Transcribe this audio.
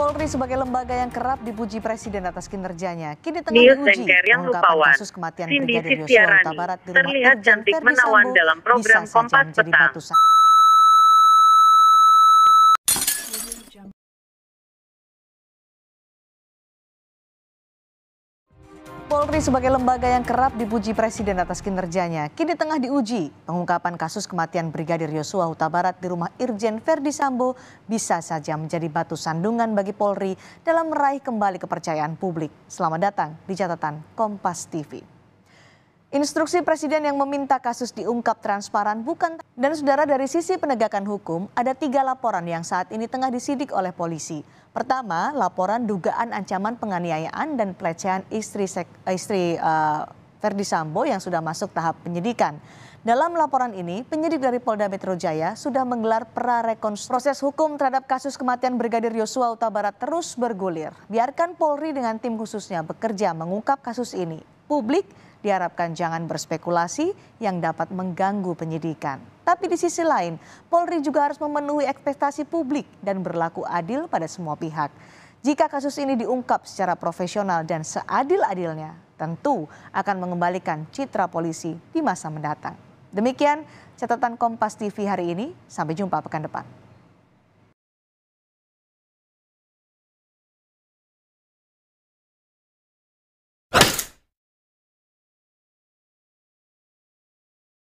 Polri sebagai lembaga yang kerap dipuji Presiden atas kinerjanya, kini tengah Nius diuji ungkapan kasus kematian Cindy Brigadir Yosua Barat di rumah terlihat Irjen cantik menawan dalam program bisa Kompas Petang. Polri sebagai lembaga yang kerap dipuji Presiden atas kinerjanya, kini tengah diuji. Pengungkapan kasus kematian Brigadir Yosua Huta Barat di rumah Irjen Verdi Sambo bisa saja menjadi batu sandungan bagi Polri dalam meraih kembali kepercayaan publik. Selamat datang di catatan Kompas TV. Instruksi Presiden yang meminta kasus diungkap transparan bukan dan saudara dari sisi penegakan hukum ada tiga laporan yang saat ini tengah disidik oleh polisi. Pertama, laporan dugaan ancaman penganiayaan dan pelecehan istri sek, eh, istri uh, Verdi Sambo yang sudah masuk tahap penyidikan. Dalam laporan ini, penyidik dari Polda Metro Jaya sudah menggelar prarekonstruksi. Proses hukum terhadap kasus kematian Brigadir Yosua Utabarat terus bergulir. Biarkan Polri dengan tim khususnya bekerja mengungkap kasus ini publik diharapkan jangan berspekulasi yang dapat mengganggu penyidikan. Tapi di sisi lain, Polri juga harus memenuhi ekspektasi publik dan berlaku adil pada semua pihak. Jika kasus ini diungkap secara profesional dan seadil-adilnya, tentu akan mengembalikan citra polisi di masa mendatang. Demikian catatan Kompas TV hari ini. Sampai jumpa pekan depan.